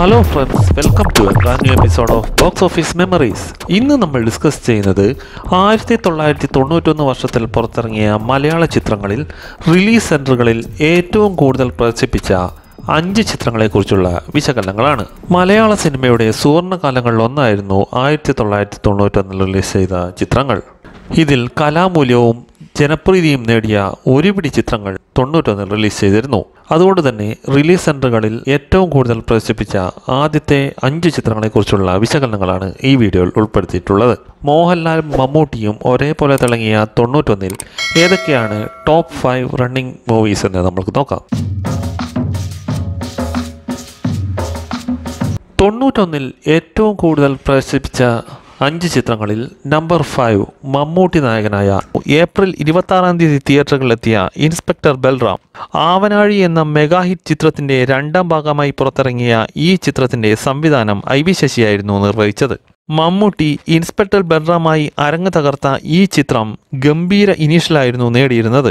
hello friends welcome to brand episode of box office memories ഇന്ന് നമ്മൾ discuss ചെയ്യുന്നത് ആയിരത്തി തൊള്ളായിരത്തി തൊണ്ണൂറ്റൊന്ന് വർഷത്തിൽ പുറത്തിറങ്ങിയ മലയാള ചിത്രങ്ങളിൽ റിലീസ് സെൻറ്ററുകളിൽ ഏറ്റവും കൂടുതൽ പ്രദർശിപ്പിച്ച അഞ്ച് ചിത്രങ്ങളെക്കുറിച്ചുള്ള വിശകലനങ്ങളാണ് മലയാള സിനിമയുടെ സുവർണകാലങ്ങളിലൊന്നായിരുന്നു ആയിരത്തി തൊള്ളായിരത്തി തൊണ്ണൂറ്റൊന്നിൽ റിലീസ് ചെയ്ത ചിത്രങ്ങൾ ഇതിൽ കലാമൂല്യവും ജനപ്രീതിയും നേടിയ ഒരുപിടി ചിത്രങ്ങൾ തൊണ്ണൂറ്റൊന്നിൽ റിലീസ് ചെയ്തിരുന്നു അതുകൊണ്ട് തന്നെ റിലീസ് സെൻറ്ററുകളിൽ ഏറ്റവും കൂടുതൽ പ്രദർശിപ്പിച്ച ആദ്യത്തെ അഞ്ച് ചിത്രങ്ങളെക്കുറിച്ചുള്ള വിശകലനങ്ങളാണ് ഈ വീഡിയോയിൽ ഉൾപ്പെടുത്തിയിട്ടുള്ളത് മോഹൻലാൽ മമ്മൂട്ടിയും ഒരേപോലെ തിളങ്ങിയ തൊണ്ണൂറ്റൊന്നിൽ ഏതൊക്കെയാണ് ടോപ്പ് ഫൈവ് റണ്ണിംഗ് മൂവീസ് എന്ന് നമുക്ക് നോക്കാം തൊണ്ണൂറ്റൊന്നിൽ ഏറ്റവും കൂടുതൽ പ്രദർശിപ്പിച്ച അഞ്ച് ചിത്രങ്ങളിൽ നമ്പർ ഫൈവ് മമ്മൂട്ടി നായകനായ ഏപ്രിൽ ഇരുപത്താറാം തീയതി തിയേറ്ററുകളിലെത്തിയ ഇൻസ്പെക്ടർ ബൽറാം ആവനാഴി എന്ന മെഗാ ഹിറ്റ് ചിത്രത്തിൻ്റെ രണ്ടാം ഭാഗമായി പുറത്തിറങ്ങിയ ഈ ചിത്രത്തിൻ്റെ സംവിധാനം ഐ വി ശശിയായിരുന്നു നിർവഹിച്ചത് മമ്മൂട്ടി ഇൻസ്പെക്ടർ ബൽറാമായി അരങ്ങ് തകർത്ത ഈ ചിത്രം ഗംഭീര ഇനീഷ്യലായിരുന്നു നേടിയിരുന്നത്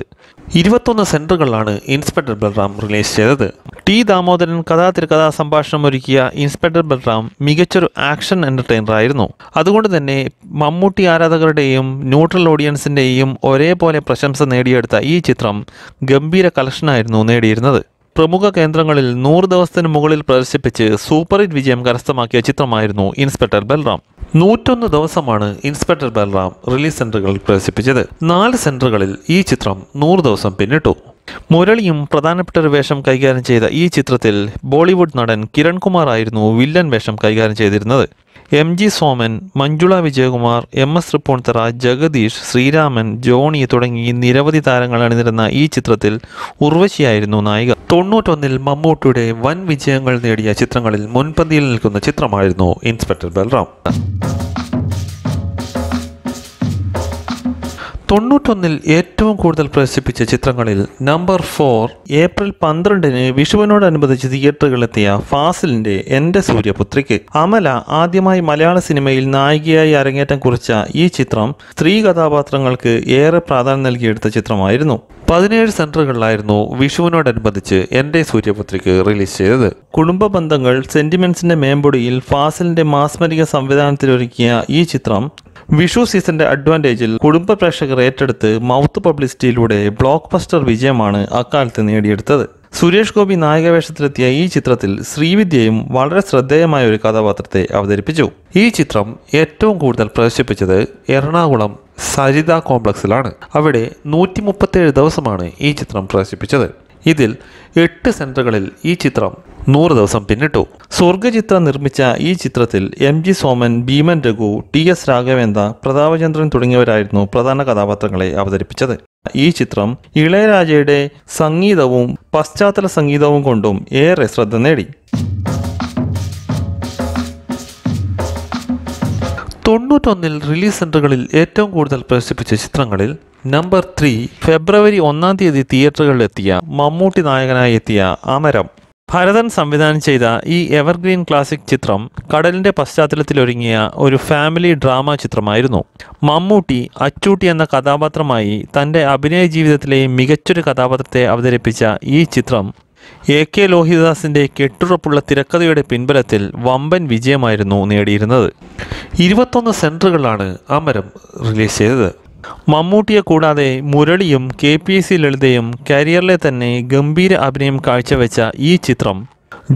ഇരുപത്തൊന്ന് സെൻറ്ററുകളിലാണ് ഇൻസ്പെക്ടർ ബൽറാം റിലീസ് ചെയ്തത് ടി ദാമോദരൻ കഥാതിരുകഥാ സംഭാഷണം ഒരുക്കിയ ഇൻസ്പെക്ടർ ബൽറാം മികച്ചൊരു ആക്ഷൻ എൻ്റർടൈനറായിരുന്നു അതുകൊണ്ട് തന്നെ മമ്മൂട്ടി ആരാധകരുടെയും ന്യൂട്രൽ ഓഡിയൻസിൻ്റെയും ഒരേപോലെ പ്രശംസ നേടിയെടുത്ത ഈ ചിത്രം ഗംഭീര കളക്ഷനായിരുന്നു നേടിയിരുന്നത് പ്രമുഖ കേന്ദ്രങ്ങളിൽ നൂറ് ദിവസത്തിന് മുകളിൽ പ്രദർശിപ്പിച്ച് സൂപ്പർ ഹിറ്റ് വിജയം കരസ്ഥമാക്കിയ ചിത്രമായിരുന്നു ഇൻസ്പെക്ടർ ബൽറാം നൂറ്റൊന്ന് ദിവസമാണ് ഇൻസ്പെക്ടർ ബൽറാം റിലീസ് സെന്ററുകളിൽ പ്രദർശിപ്പിച്ചത് നാല് സെന്ററുകളിൽ ഈ ചിത്രം നൂറ് ദിവസം പിന്നിട്ടു മുരളിയും പ്രധാനപ്പെട്ട ഒരു വേഷം കൈകാര്യം ചെയ്ത ഈ ചിത്രത്തിൽ ബോളിവുഡ് നടൻ കിരൺകുമാർ ആയിരുന്നു വില്ലൻ വേഷം കൈകാര്യം ചെയ്തിരുന്നത് M G Soman Manjula Vijayakumar M S Thrippunithura Jagadish Sreeraman Johnny തുടങ്ങി നിരവധി താരങ്ങൾ അണിനിരുന്ന ഈ ചിത്രത്തിൽ ഉർവശിയായിരുന്നു നായിക തൊണ്ണൂറ്റൊന്നിൽ മമ്മൂട്ടിയുടെ വൻ വിജയങ്ങൾ നേടിയ ചിത്രങ്ങളിൽ മുൻപന്തിയിൽ നിൽക്കുന്ന ചിത്രമായിരുന്നു ഇൻസ്പെക്ടർ ബൽറാം തൊണ്ണൂറ്റൊന്നിൽ ഏറ്റവും കൂടുതൽ പ്രദർശിപ്പിച്ച ചിത്രങ്ങളിൽ നമ്പർ ഫോർ ഏപ്രിൽ പന്ത്രണ്ടിന് വിഷുവിനോടനുബന്ധിച്ച് തിയേറ്ററുകളിലെത്തിയ ഫാസിലിന്റെ എൻ്റെ സൂര്യപുത്രിക്ക് അമല ആദ്യമായി മലയാള സിനിമയിൽ നായികയായി അരങ്ങേറ്റം കുറിച്ച ഈ ചിത്രം സ്ത്രീ കഥാപാത്രങ്ങൾക്ക് ഏറെ പ്രാധാന്യം നൽകിയെടുത്ത ചിത്രമായിരുന്നു പതിനേഴ് സെന്ററുകളിലായിരുന്നു വിഷുവിനോടനുബന്ധിച്ച് എൻ്റെ സൂര്യപുത്രിക്ക് റിലീസ് ചെയ്തത് കുടുംബ ബന്ധങ്ങൾ സെന്റിമെന്റ്സിന്റെ മേമ്പൊടിയിൽ ഫാസിലിന്റെ മാസ്മരിക സംവിധാനത്തിലൊരുക്കിയ ഈ ചിത്രം വിഷു സീസന്റെ അഡ്വാൻറ്റേജിൽ കുടുംബ പ്രേക്ഷകർ ഏറ്റെടുത്ത് മൗത്ത് പബ്ലിസിറ്റിയിലൂടെ ബ്ലോക്ക് ബസ്റ്റർ വിജയമാണ് അക്കാലത്ത് നേടിയെടുത്തത് സുരേഷ് ഗോപി നായകവേഷത്തിലെത്തിയ ഈ ചിത്രത്തിൽ ശ്രീവിദ്യയും വളരെ ശ്രദ്ധേയമായ ഒരു കഥാപാത്രത്തെ അവതരിപ്പിച്ചു ഈ ചിത്രം ഏറ്റവും കൂടുതൽ പ്രദർശിപ്പിച്ചത് എറണാകുളം സരിത കോംപ്ലക്സിലാണ് അവിടെ നൂറ്റി ദിവസമാണ് ഈ ചിത്രം പ്രദർശിപ്പിച്ചത് ഇതിൽ എട്ട് സെൻറ്ററുകളിൽ ഈ ചിത്രം നൂറ് ദിവസം പിന്നിട്ടു സ്വർഗചിത്രം നിർമ്മിച്ച ഈ ചിത്രത്തിൽ M G Soman Bheeman Raghu T S Raghavendra Prathapachandran തുടങ്ങിയവരായിരുന്നു പ്രധാന കഥാപാത്രങ്ങളെ അവതരിപ്പിച്ചത് ഈ ചിത്രം ഇളയരാജയുടെ സംഗീതവും പശ്ചാത്തല സംഗീതവും കൊണ്ടും ഏറെ ശ്രദ്ധ നേടി തൊണ്ണൂറ്റൊന്നിൽ റിലീസ് സെൻറ്ററുകളിൽ ഏറ്റവും കൂടുതൽ പ്രദർശിപ്പിച്ച ചിത്രങ്ങളിൽ നമ്പർ ത്രീ ഫെബ്രുവരി ഒന്നാം തീയതി തിയേറ്ററുകളിലെത്തിയ മമ്മൂട്ടി നായകനായി എത്തിയ അമരം ഭരതൻ സംവിധാനം ചെയ്ത ഈ എവർഗ്രീൻ ക്ലാസിക് ചിത്രം കടലിൻ്റെ പശ്ചാത്തലത്തിലൊരുങ്ങിയ ഒരു ഫാമിലി ഡ്രാമ ചിത്രമായിരുന്നു മമ്മൂട്ടി അച്ചൂട്ടി എന്ന കഥാപാത്രമായി തൻ്റെ അഭിനയ ജീവിതത്തിലെ മികച്ചൊരു കഥാപാത്രത്തെ അവതരിപ്പിച്ച ഈ ചിത്രം എ കെ ലോഹിദാസിൻ്റെ കെട്ടുറപ്പുള്ള തിരക്കഥയുടെ പിൻബലത്തിൽ വമ്പൻ വിജയമായിരുന്നു നേടിയിരുന്നത് ഇരുപത്തൊന്ന് സെൻറ്ററുകളാണ് അമരം റിലീസ് ചെയ്തത് മമ്മൂട്ടിയെ കൂടാതെ മുരളിയും കെ പി എസ് സി ലളിതയും കരിയറിലെ തന്നെ ഗംഭീര അഭിനയം കാഴ്ചവെച്ച ഈ ചിത്രം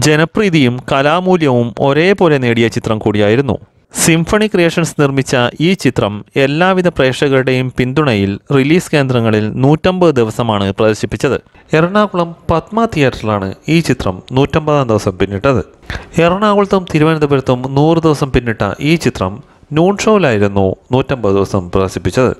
ജനപ്രീതിയും കലാമൂല്യവും ഒരേപോലെ നേടിയ ചിത്രം കൂടിയായിരുന്നു സിംഫണി ക്രിയേഷൻസ് നിർമ്മിച്ച ഈ ചിത്രം എല്ലാവിധ പ്രേക്ഷകരുടെയും പിന്തുണയിൽ റിലീസ് കേന്ദ്രങ്ങളിൽ നൂറ്റമ്പത് ദിവസമാണ് പ്രദർശിപ്പിച്ചത് എറണാകുളം പത്മ തിയേറ്ററിലാണ് ഈ ചിത്രം നൂറ്റമ്പതാം ദിവസം പിന്നിട്ടത് എറണാകുളത്തും തിരുവനന്തപുരത്തും നൂറ് ദിവസം പിന്നിട്ട ഈ ചിത്രം നൂൺ ഷോയിലായിരുന്നു നൂറ്റമ്പത് ദിവസം പ്രദർശിപ്പിച്ചത്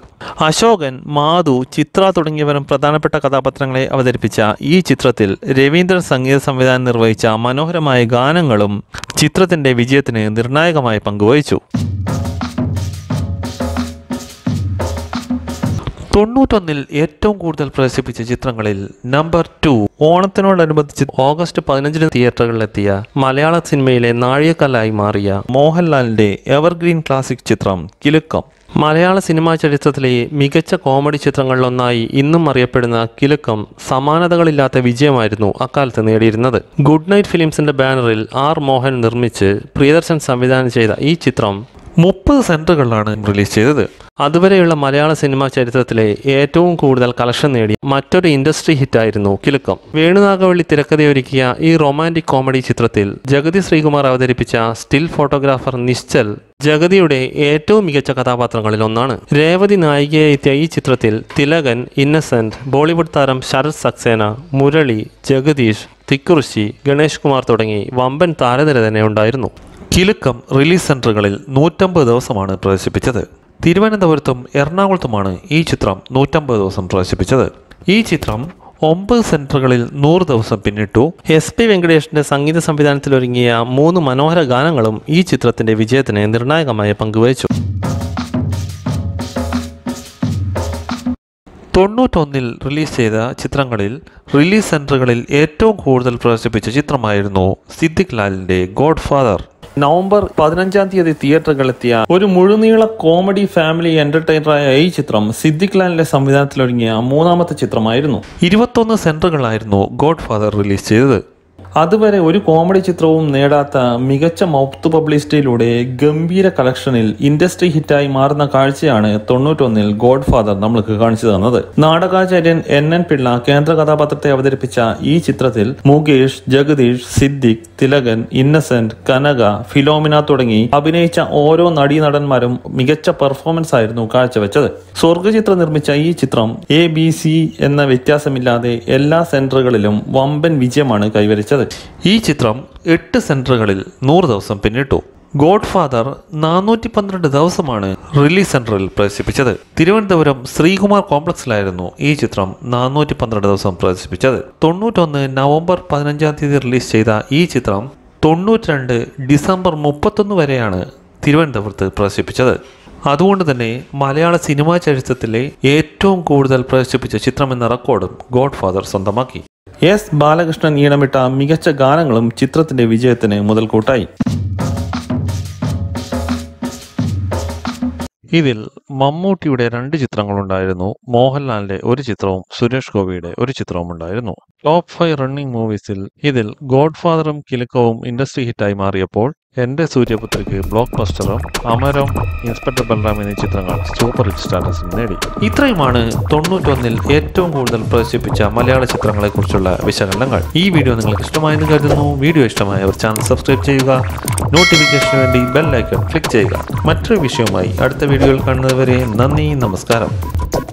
അശോകൻ മാധു ചിത്ര തുടങ്ങിയവരും പ്രധാനപ്പെട്ട കഥാപാത്രങ്ങളെ അവതരിപ്പിച്ച ഈ ചിത്രത്തിൽ രവീന്ദ്രൻ സംഗീത സംവിധാനം നിർവഹിച്ച മനോഹരമായ ഗാനങ്ങളും ചിത്രത്തിൻ്റെ വിജയത്തിന് നിർണായകമായി പങ്കുവഹിച്ചു തൊണ്ണൂറ്റൊന്നിൽ ഏറ്റവും കൂടുതൽ പ്രദർശിപ്പിച്ച ചിത്രങ്ങളിൽ നമ്പർ ടു ഓണത്തിനോടനുബന്ധിച്ച് ഓഗസ്റ്റ് പതിനഞ്ചിന് തിയേറ്ററുകളിലെത്തിയ മലയാള സിനിമയിലെ നാഴികക്കല്ലായി മാറിയ മോഹൻലാലിന്റെ എവർഗ്രീൻ ക്ലാസിക് ചിത്രം കിലുക്കം മലയാള സിനിമാ ചരിത്രത്തിലെ മികച്ച കോമഡി ചിത്രങ്ങളിലൊന്നായി ഇന്നും അറിയപ്പെടുന്ന കിലുക്കം സമാനതകളില്ലാത്ത വിജയമായിരുന്നു അക്കാലത്ത് നേടിയിരുന്നത് ഗുഡ് നൈറ്റ് ഫിലിംസിന്റെ ബാനറിൽ ആർ മോഹൻ നിർമ്മിച്ച് പ്രിയദർശൻ സംവിധാനം ചെയ്ത ഈ ചിത്രം മുപ്പത് സെൻറ്ററുകളിലാണ് റിലീസ് ചെയ്തത് അതുവരെയുള്ള മലയാള സിനിമാ ചരിത്രത്തിലെ ഏറ്റവും കൂടുതൽ കളക്ഷൻ നേടിയ മറ്റൊരു ഇൻഡസ്ട്രി ഹിറ്റായിരുന്നു കിലുക്കം വേണുനാഗവള്ളി തിരക്കഥയൊരുക്കിയ ഈ റൊമാൻറ്റിക് കോമഡി ചിത്രത്തിൽ ജഗതി ശ്രീകുമാർ അവതരിപ്പിച്ച സ്റ്റിൽ ഫോട്ടോഗ്രാഫർ നിശ്ചൽ ജഗതിയുടെ ഏറ്റവും മികച്ച കഥാപാത്രങ്ങളിൽ ഒന്നാണ് രേവതി നായികയായി എത്തിയ ഈ ചിത്രത്തിൽ തിലകൻ ഇന്നസെന്റ് ബോളിവുഡ് താരം ശരത് സക്സേന മുരളി ജഗദീഷ് തിക്കുറിശി ഗണേഷ് കുമാർ തുടങ്ങി വമ്പൻ താരനിര തന്നെ ഉണ്ടായിരുന്നു കിലുക്കം റിലീസ് സെൻറ്ററുകളിൽ നൂറ്റമ്പത് ദിവസമാണ് പ്രദർശിപ്പിച്ചത് തിരുവനന്തപുരത്തും എറണാകുളത്തുമാണ് ഈ ചിത്രം നൂറ്റമ്പത് ദിവസം പ്രദർശിപ്പിച്ചത് ഈ ചിത്രം ഒമ്പത് സെൻറ്ററുകളിൽ നൂറ് ദിവസം പിന്നിട്ടു എസ് പി വെങ്കടേഷിന്റെ സംഗീത സംവിധാനത്തിൽ ഒരുങ്ങിയ മൂന്ന് മനോഹര ഗാനങ്ങളും ഈ ചിത്രത്തിന്റെ വിജയത്തിന് നിർണായകമായ പങ്കുവഹിച്ചു തൊണ്ണൂറ്റൊന്നിൽ റിലീസ് ചെയ്ത ചിത്രങ്ങളിൽ റിലീസ് സെൻറ്ററുകളിൽ ഏറ്റവും കൂടുതൽ പ്രദർശിപ്പിച്ച ചിത്രമായിരുന്നു സിദ്ദിഖ് ലാലിൻ്റെ ഗോഡ് ഫാദർ നവംബർ പതിനഞ്ചാം തീയതി തിയേറ്ററുകളിലെത്തിയ ഒരു മുഴുനീള കോമഡി ഫാമിലി എന്റർടൈനറായ ഈ ചിത്രം സിദ്ദിഖ് ലാലിന്റെ സംവിധാനത്തിലൊരുങ്ങിയ മൂന്നാമത്തെ ചിത്രമായിരുന്നു ഇരുപത്തൊന്ന് സെന്ററുകളായിരുന്നു ഗോഡ് ഫാദർ റിലീസ് ചെയ്തത് അതുവരെ ഒരു കോമഡി ചിത്രവും നേടാത്ത മികച്ച മൗത്ത് പബ്ലിസിറ്റിയിലൂടെ ഗംഭീര കളക്ഷനിൽ ഇൻഡസ്ട്രി ഹിറ്റായി മാറുന്ന കാഴ്ചയാണ് തൊണ്ണൂറ്റൊന്നിൽ ഗോഡ് ഫാദർ നമ്മൾക്ക് കാണിച്ചു തന്നത് നാടകാചാര്യൻ എൻ എൻ പിള്ള കേന്ദ്ര കഥാപാത്രത്തെ അവതരിപ്പിച്ച ഈ ചിത്രത്തിൽ മുകേഷ് ജഗദീഷ് സിദ്ദിഖ് തിലകൻ ഇന്നസെന്റ് കനക ഫിലോമിന തുടങ്ങി അഭിനയിച്ച ഓരോ നടീനടന്മാരും മികച്ച പെർഫോമൻസ് ആയിരുന്നു കാഴ്ചവെച്ചത് സ്വർഗചിത്രം നിർമ്മിച്ച ഈ ചിത്രം എ ബി സി എന്ന വ്യത്യാസമില്ലാതെ എല്ലാ സെന്ററുകളിലും വമ്പൻ വിജയമാണ് കൈവരിച്ചത് ഈ ചിത്രം എട്ട് സെൻറ്ററുകളിൽ നൂറ് ദിവസം പിന്നിട്ടു ഗോഡ് ഫാദർ നാനൂറ്റി പന്ത്രണ്ട് ദിവസമാണ് റിലീസ് സെൻറ്ററിൽ പ്രദർശിപ്പിച്ചത് തിരുവനന്തപുരം ശ്രീകുമാർ കോംപ്ലക്സിലായിരുന്നു ഈ ചിത്രം നാനൂറ്റി പന്ത്രണ്ട് ദിവസം പ്രദർശിപ്പിച്ചത് തൊണ്ണൂറ്റൊന്ന് നവംബർ പതിനഞ്ചാം തീയതി റിലീസ് ചെയ്ത ഈ ചിത്രം തൊണ്ണൂറ്റിരണ്ട് ഡിസംബർ മുപ്പത്തൊന്ന് വരെയാണ് തിരുവനന്തപുരത്ത് പ്രദർശിപ്പിച്ചത് അതുകൊണ്ട് തന്നെ മലയാള സിനിമാ ചരിത്രത്തിലെ ഏറ്റവും കൂടുതൽ പ്രദർശിപ്പിച്ച ചിത്രമെന്ന റെക്കോർഡും ഗോഡ് ഫാദർ സ്വന്തമാക്കി എസ് ബാലകൃഷ്ണൻ ഈണമിട്ട മികച്ച ഗാനങ്ങളും ചിത്രത്തിന്റെ വിജയത്തിന് മുതൽക്കൂട്ടായി ഇതിൽ മമ്മൂട്ടിയുടെ രണ്ട് ചിത്രങ്ങളുണ്ടായിരുന്നു മോഹൻലാലിന്റെ ഒരു ചിത്രവും സുരേഷ് ഗോപിയുടെ ഒരു ചിത്രവും ഉണ്ടായിരുന്നു ടോപ്പ് ഫൈവ് റണ്ണിംഗ് മൂവീസിൽ ഇതിൽ ഗോഡ്ഫാദറും കിലുക്കവും ഇൻഡസ്ട്രി ഹിറ്റായി മാറിയപ്പോൾ എൻ്റെ സൂര്യപുത്രിക്ക് ബ്ലോക്ക് ബസ്റ്ററും അമരം ഇൻസ്പെക്ടർ ബൽറാം എന്നീ ചിത്രങ്ങൾ സൂപ്പർ ഹിറ്റ് സ്റ്റാറ്റസും നേടി ഇത്രയുമാണ് തൊണ്ണൂറ്റൊന്നിൽ ഏറ്റവും കൂടുതൽ പ്രദർശിപ്പിച്ച മലയാള ചിത്രങ്ങളെക്കുറിച്ചുള്ള വിശകലനങ്ങൾ ഈ വീഡിയോ നിങ്ങൾക്ക് ഇഷ്ടമായെന്ന് കരുതുന്നു വീഡിയോ ഇഷ്ടമായവർ ചാനൽ സബ്സ്ക്രൈബ് ചെയ്യുക നോട്ടിഫിക്കേഷന് വേണ്ടി ബെൽ ഐക്കൺ ക്ലിക്ക് ചെയ്യുക മറ്റൊരു വിഷയവുമായി അടുത്ത വീഡിയോയിൽ കാണുന്നതുവരെ നന്ദി നമസ്കാരം